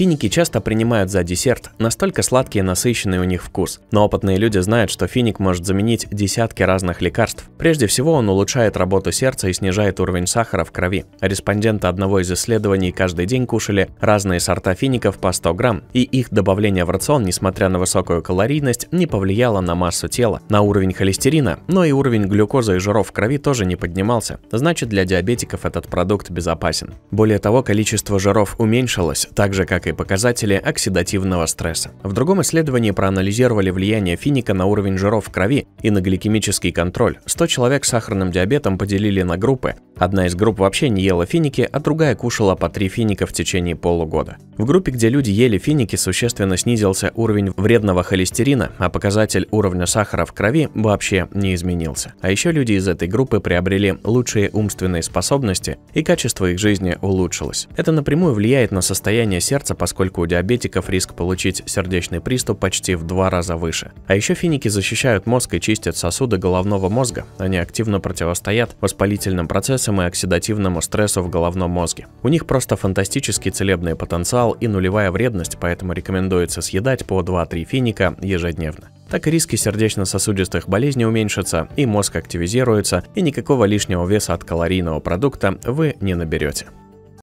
Финики часто принимают за десерт, настолько сладкий и насыщенный у них вкус. Но опытные люди знают, что финик может заменить десятки разных лекарств. Прежде всего, он улучшает работу сердца и снижает уровень сахара в крови. Респонденты одного из исследований каждый день кушали разные сорта фиников по 100 грамм, и их добавление в рацион, несмотря на высокую калорийность, не повлияло на массу тела, на уровень холестерина, но и уровень глюкозы и жиров в крови тоже не поднимался. Значит, для диабетиков этот продукт безопасен. Более того, количество жиров уменьшилось, так же как и и показатели оксидативного стресса. В другом исследовании проанализировали влияние финика на уровень жиров в крови и на гликемический контроль. 100 человек с сахарным диабетом поделили на группы, Одна из групп вообще не ела финики, а другая кушала по три финика в течение полугода. В группе, где люди ели финики, существенно снизился уровень вредного холестерина, а показатель уровня сахара в крови вообще не изменился. А еще люди из этой группы приобрели лучшие умственные способности, и качество их жизни улучшилось. Это напрямую влияет на состояние сердца, поскольку у диабетиков риск получить сердечный приступ почти в два раза выше. А еще финики защищают мозг и чистят сосуды головного мозга. Они активно противостоят воспалительным процессам стресsom и оксидативному стрессу в головном мозге. У них просто фантастический целебный потенциал и нулевая вредность, поэтому рекомендуется съедать по 2-3 финика ежедневно. Так и риски сердечно-сосудистых болезней уменьшатся, и мозг активизируется, и никакого лишнего веса от калорийного продукта вы не наберете.